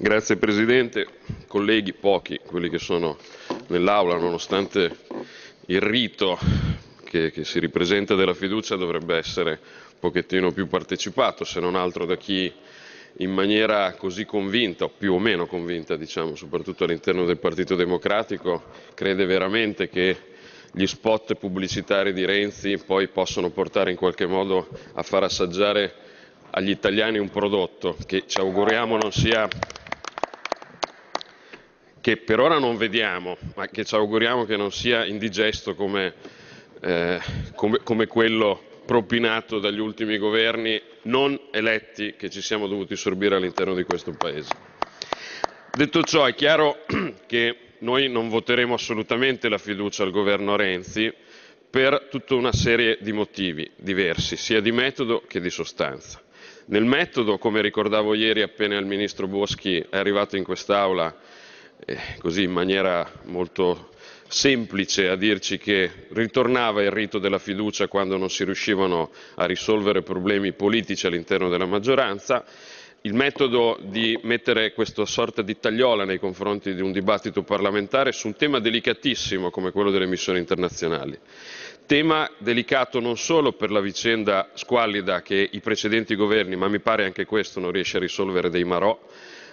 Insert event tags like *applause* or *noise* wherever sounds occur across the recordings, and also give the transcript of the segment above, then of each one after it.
Grazie Presidente, colleghi, pochi quelli che sono nell'Aula, nonostante il rito che, che, si ripresenta della fiducia dovrebbe essere un pochettino più partecipato, se non altro da chi in maniera così convinta, o più o meno convinta, diciamo, soprattutto all'interno del Partito Democratico, crede veramente che gli spot pubblicitari di Renzi poi possono portare in qualche modo a far assaggiare agli italiani un prodotto che ci auguriamo non sia che per ora non vediamo, ma che ci auguriamo che non sia indigesto come, eh, come, come quello propinato dagli ultimi governi non eletti che ci siamo dovuti sorbire all'interno di questo Paese. Detto ciò, è chiaro *clears throat* che noi non voteremo assolutamente la fiducia al governo Renzi per tutta una serie di motivi diversi, sia di metodo che di sostanza. Nel metodo, come ricordavo ieri appena il ministro Boschi è arrivato in quest'Aula eh, così in maniera molto semplice a dirci che ritornava il rito della fiducia quando non si riuscivano a risolvere problemi politici all'interno della maggioranza. Il metodo di mettere questa sorta di tagliola nei confronti di un dibattito parlamentare su un tema delicatissimo come quello delle missioni internazionali. Tema delicato non solo per la vicenda squallida che i precedenti governi, ma mi pare anche questo, non riesce a risolvere dei Marò,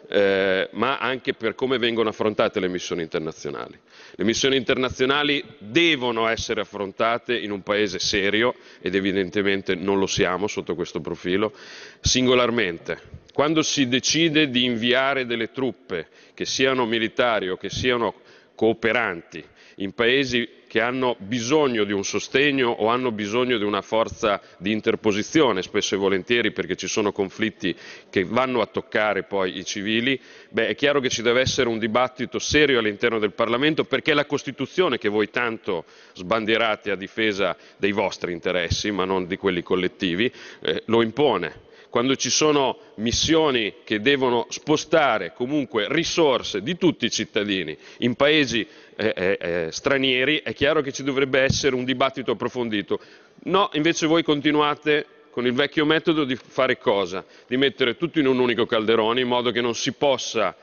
eh, ma anche per come vengono affrontate le missioni internazionali. Le missioni internazionali devono essere affrontate in un paese serio, ed evidentemente non lo siamo sotto questo profilo, singolarmente. Quando si decide di inviare delle truppe, che siano militari o che siano cooperanti, in paesi che hanno bisogno di un sostegno o hanno bisogno di una forza di interposizione, spesso e volentieri perché ci sono conflitti che vanno a toccare poi i civili, beh è chiaro che ci deve essere un dibattito serio all'interno del Parlamento perché la Costituzione che voi tanto sbandierate a difesa dei vostri interessi, ma non di quelli collettivi, eh, lo impone quando ci sono missioni che devono spostare comunque risorse di tutti i cittadini in paesi eh, eh, eh, stranieri, è chiaro che ci dovrebbe essere un dibattito approfondito. No, invece voi continuate con il vecchio metodo di fare cosa? Di mettere tutto in un unico calderone in modo che non si possa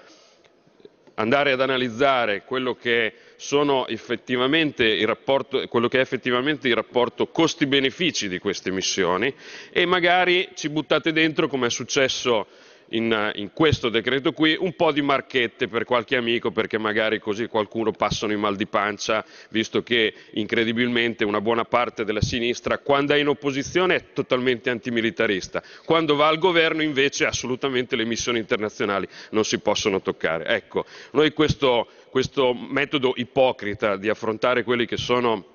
andare ad analizzare quello che, rapporto, quello che è effettivamente il rapporto costi-benefici di queste missioni e magari ci buttate dentro, come è successo in, eh, in, questo decreto qui un po' di marchette per qualche amico perché magari così qualcuno passano i mal di pancia, visto che incredibilmente una buona parte della sinistra quando è in opposizione è totalmente antimilitarista, quando va al governo invece assolutamente le missioni internazionali non si possono toccare. Ecco, noi questo, questo metodo ipocrita di affrontare quelli che sono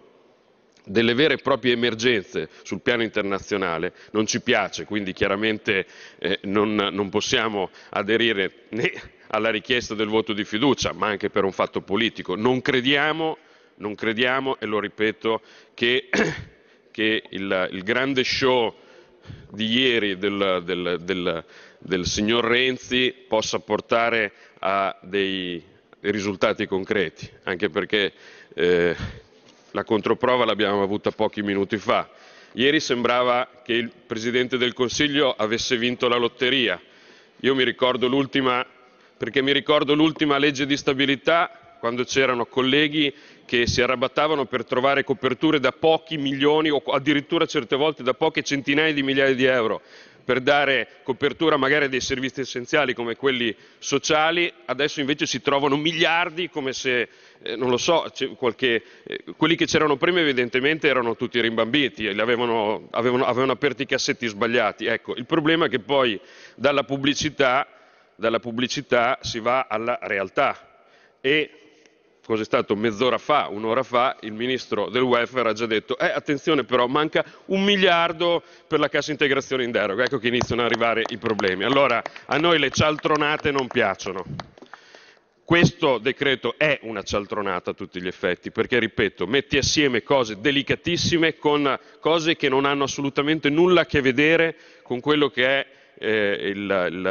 delle vere e proprie emergenze sul piano internazionale non ci piace, quindi chiaramente eh, non, non, possiamo aderire né alla richiesta del voto di fiducia, ma anche per un fatto politico. Non crediamo, non crediamo e lo ripeto, che, *clears throat* che il, il, grande show di ieri del, del, del, del signor Renzi possa portare a dei risultati concreti, anche perché eh, la controprova l'abbiamo avuta pochi minuti fa. Ieri sembrava che il Presidente del Consiglio avesse vinto la lotteria. Io mi ricordo l'ultima, perché mi ricordo l'ultima legge di stabilità quando c'erano colleghi che si arrabattavano per trovare coperture da pochi milioni o addirittura certe volte da poche centinaia di migliaia di euro per dare copertura magari a dei servizi essenziali come quelli sociali, adesso invece si trovano miliardi come se, eh, non lo so, qualche, eh, quelli che c'erano prima evidentemente erano tutti rimbambiti, avevano, avevano, avevano aperto i cassetti sbagliati. Ecco, il problema è che poi dalla pubblicità, dalla pubblicità si va alla realtà e cos'è stato mezz'ora fa, un'ora fa, il ministro del welfare ha già detto eh, attenzione però manca un miliardo per la cassa integrazione in deroga, ecco che iniziano ad arrivare i problemi. Allora a noi le cialtronate non piacciono. Questo decreto è una cialtronata a tutti gli effetti, perché, ripeto, metti assieme cose delicatissime con cose che non hanno assolutamente nulla a che vedere con quello che è eh,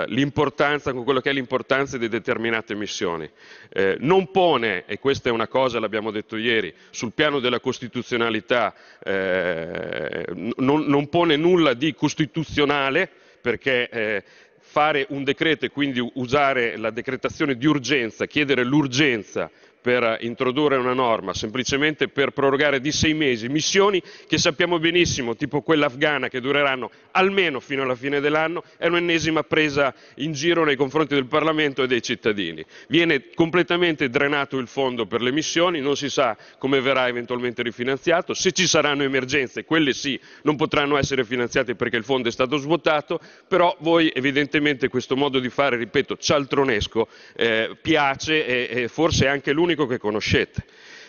l'importanza, con quello che è l'importanza di determinate missioni. Eh, non pone, e questa è una cosa, l'abbiamo detto ieri, sul piano della costituzionalità, eh, non, non, pone nulla di costituzionale perché eh, fare un decreto e quindi usare la decretazione di urgenza, chiedere l'urgenza per introdurre una norma, semplicemente per prorogare di sei mesi missioni che sappiamo benissimo, tipo quella afghana, che dureranno almeno fino alla fine dell'anno, è un'ennesima presa in giro nei confronti del Parlamento e dei cittadini. Viene completamente drenato il fondo per le missioni, non si sa come verrà eventualmente rifinanziato, se ci saranno emergenze, quelle sì, non potranno essere finanziate perché il fondo è stato svuotato, però voi evidentemente questo modo di fare, ripeto, cialtronesco, eh, piace e, e forse è anche l'unico pubblico che conoscete.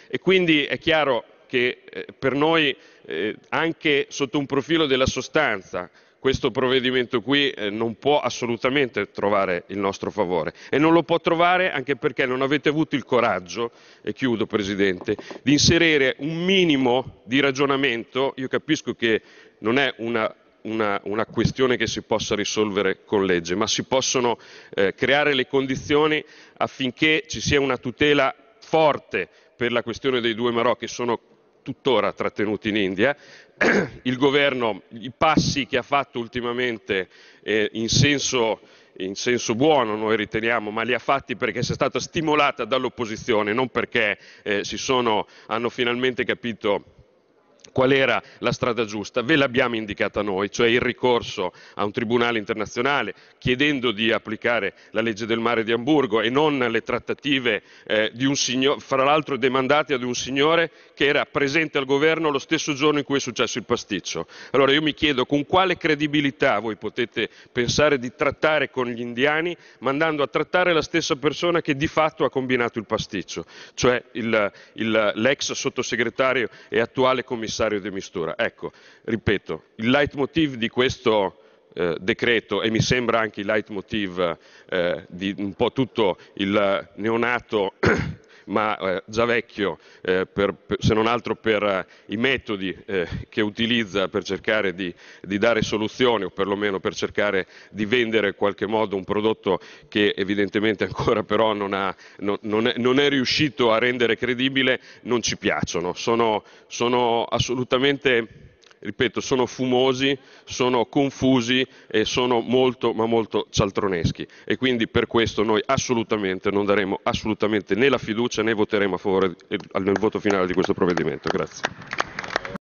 E quindi è chiaro che eh, per noi, eh, anche sotto un profilo della sostanza, questo provvedimento qui eh, non può assolutamente trovare il nostro favore e non lo può trovare anche perché non avete avuto il coraggio, e chiudo Presidente, di inserire un minimo di ragionamento. Io capisco che non è una, una, una questione che si possa risolvere con legge, ma si possono eh, creare le condizioni affinché ci sia una tutela forte per la questione dei due Marò che sono tuttora trattenuti in India. *clears throat* Il governo, i passi che ha fatto ultimamente eh, in, senso, in senso buono noi riteniamo, ma li ha fatti perché si è stata stimolata dall'opposizione, non perché eh, si sono, hanno finalmente capito Qual era la strada giusta? Ve l'abbiamo indicata noi, cioè il ricorso a un tribunale internazionale chiedendo di applicare la legge del mare di Amburgo e non le trattative eh, di un signore, fra l'altro demandate ad un signore che era presente al governo lo stesso giorno in cui è successo il pasticcio. Allora io mi chiedo con quale credibilità voi potete pensare di trattare con gli indiani mandando a trattare la stessa persona che di fatto ha combinato il pasticcio, cioè l'ex sottosegretario e attuale commissario necessario di mistura. Ecco, ripeto, il leitmotiv di questo eh, decreto e mi sembra anche il leitmotiv eh, di un po' tutto il neonato ma eh, già vecchio, eh, per, per, se non altro per uh, i metodi eh, che utilizza per cercare di, di, dare soluzioni o perlomeno per cercare di vendere in qualche modo un prodotto che evidentemente ancora però non, ha, no, non, è, non è, riuscito a rendere credibile, non ci piacciono. Sono, sono assolutamente ripeto, sono fumosi, sono confusi e sono molto ma molto cialtroneschi e quindi per questo noi assolutamente non daremo assolutamente né la fiducia né voteremo a favore eh, nel voto finale di questo provvedimento. Grazie.